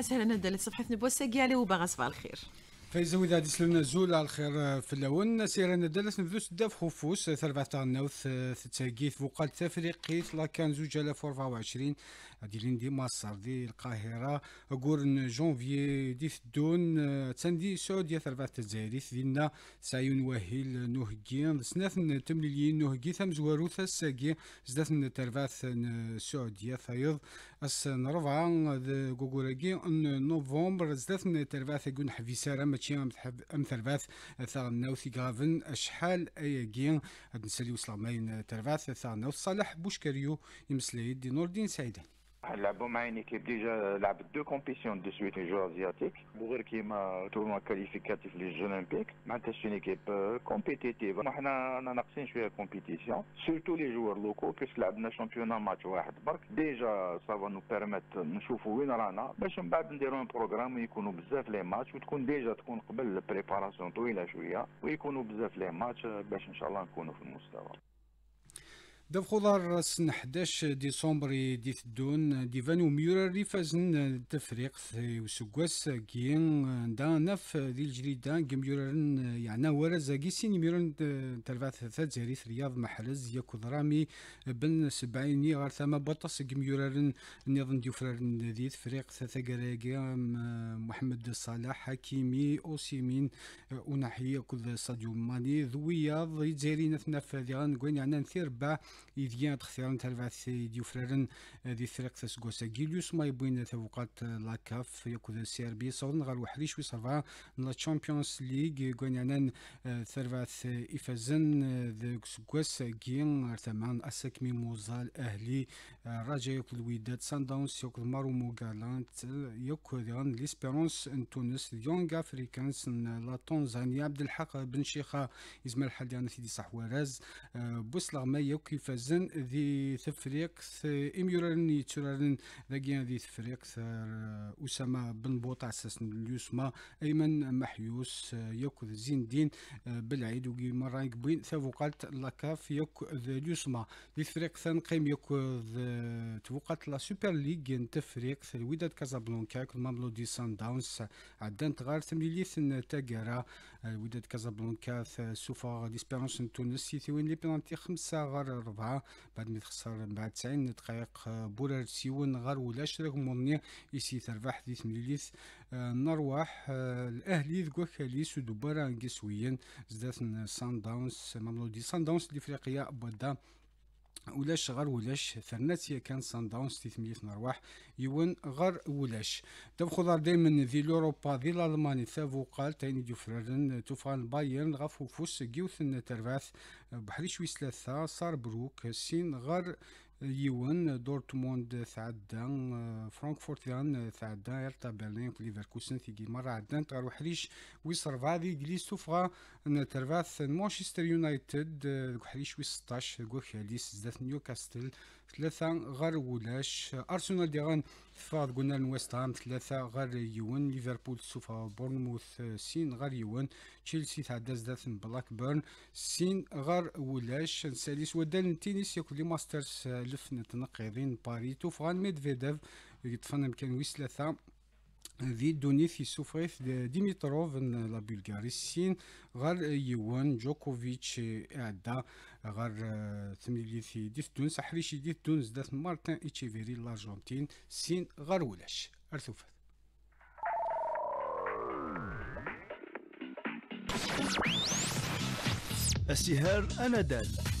اسهلا ندى صفحتنا بوسا كيالي وباغا صباح الخير فايزة وإذا ديسلونا زول على الخير آه، في اللون سيرنا دالس نبذوس داف في خفوس آه، ثربع تاع النوث تتاقيث وقال تفريقيت لا كان زوج الاف هادي وعشرين ديلين ديما دي القاهرة قرن جونفي ديث دون آه، تندي سعودية ثربع تزايريث دينا سايون واهيل نوهجي سناث تمليليين نوهجي ثم زوارو ثساقي زداث ترباث سعودية ثايض اس ربعة كوكوراكي نوفمبر زداث ترباث يكون حفيسارة تشي امثل فاث ثار نوثي غافن اشحال اي كين هاد نسالي وصل ماين ترفاث ثار نوث صالح بوشكاريو يمسلي دي نور الدين سعيده لعبوا معي ايكيب ديجا لعبت دو كومبيسيون دو سويت جو ازياتيك وغير كيما تورنوا كاليفيكاتيف لي جون اولمبيك معناتها سون ايكيب كومبيتيتيف وحنا ناقصين شويه كومبيتيسيون سورتو لي جوار لوكو كيش لعبنا شامبيونا ماتش واحد برك ديجا سافا نو بيرميت نشوفوا وين رانا باش من بعد نديروا ان بروغرام ويكونوا بزاف لي ماتش وتكون ديجا تكون قبل بريباراسيون طويله شويه ويكونوا بزاف لي ماتش باش ان شاء الله نكونوا في المستوى داف خضر سن 11 ديسمبر دي تدون ديفان وميور ريفازن تفريق وسكواس كي دا نف دي الجريدة كيميورن يعني ورز كي سين ميورن تربعث تزاريث رياض محرز يا كودرامي بن سبعيني غير ثما بطس كيميورن نظن نظن ديوفرن دي تفريق ثاكاراكي محمد صلاح حكيمي اوسيمين وناحية كذ ساديو ماني ذوياض يتزايرين ثناف ذيغان كوين يعني نثير با إذ تخسيرن تلفاسي ديوفرارن دي سرق تسقوسا جيليوس ما يبوين توقات لاكاف يكو ذا يكود سيربي صورن غير وحريش ويصرفا لا تشامبيونس ليغ غونانان ثرفاث إفازن ذا سقوس جين ارتمان أسك ميموزا أهلي راجا يكو الويدات سان داونس يكود مارو موغالانت يكو ذيان لسبرانس ان تونس يونغ افريكانس لا تونزاني عبد الحق بن شيخه إزمال حاليان في دي صحواراز بوسلغ ما يكيف فازن ذي ثفريقث إميوران يتشرارن ذاكيان ذي ثفريقث أسامة بن بوطع ساسن اليوسما أيمن محيوس آه، يوكذ زين دين آه، بالعيد وكي مرة يقبين ثافوقات لاكاف يوكذ اليوسما ذي ثان قيم يوكذ توقات لا سوبر ليغ تفريقث الوداد كازابلانكا كل دي سان داونز عدان تغار تمليليث تاقارا الوداد آه، كازابلانكا سوفا ديسبيرونس تونس سيثوين لي بلانتي خمسة غار 4 بعد ما تخسر بعد 90 دقائق بولر سيون غار ولا شرك موني يسي تربح ديث مليليث آه، نرواح آه، الاهلي ذكوكاليس ودبارة قسويا زدات سان داونس مملودي سان داونس الافريقيه بدا ولاش غير ولاش ثرنات هي كان سان داونز تيثمية نرواح يون غير ولاش دابا خضر دايما في لوروبا في الالماني ثافو قال تاني دو فرن توفان بايرن غافو فوس جيوثن ترفاث بحري شوي ثلاثة صار بروك سين غير يوان دورتموند تعدى فرانكفورت يان تعدى يرتا برلين ليفركوسن في مرة عدان تغار وحريش ويصر فادي جليس توفغا ترفاث مانشستر يونايتد وحريش ويس 16 غوخاليس زدات نيوكاستل ثلاثة غار ولاش أرسنال ديغان فاد قلنا لويست هام ثلاثة غار يون ليفربول سوفا بورنموث سين غار يون تشيلسي تعدى زدات بلاك بيرن سين غار ولاش نساليس ودان تينيس لي ماسترز يحالف نتنقيضين باريتو فغان ميدفيديف يتفن مكان ويسلاثا في ذي دونيث يسوفريث ديميتروف لا بلغاري السين غار يوان جوكوفيتش اعدا غار في آه، ديث تونس احريشي ديث تونس دات مارتن اتشيفيري لارجنتين سين غار ولاش ارثوفات السهار دال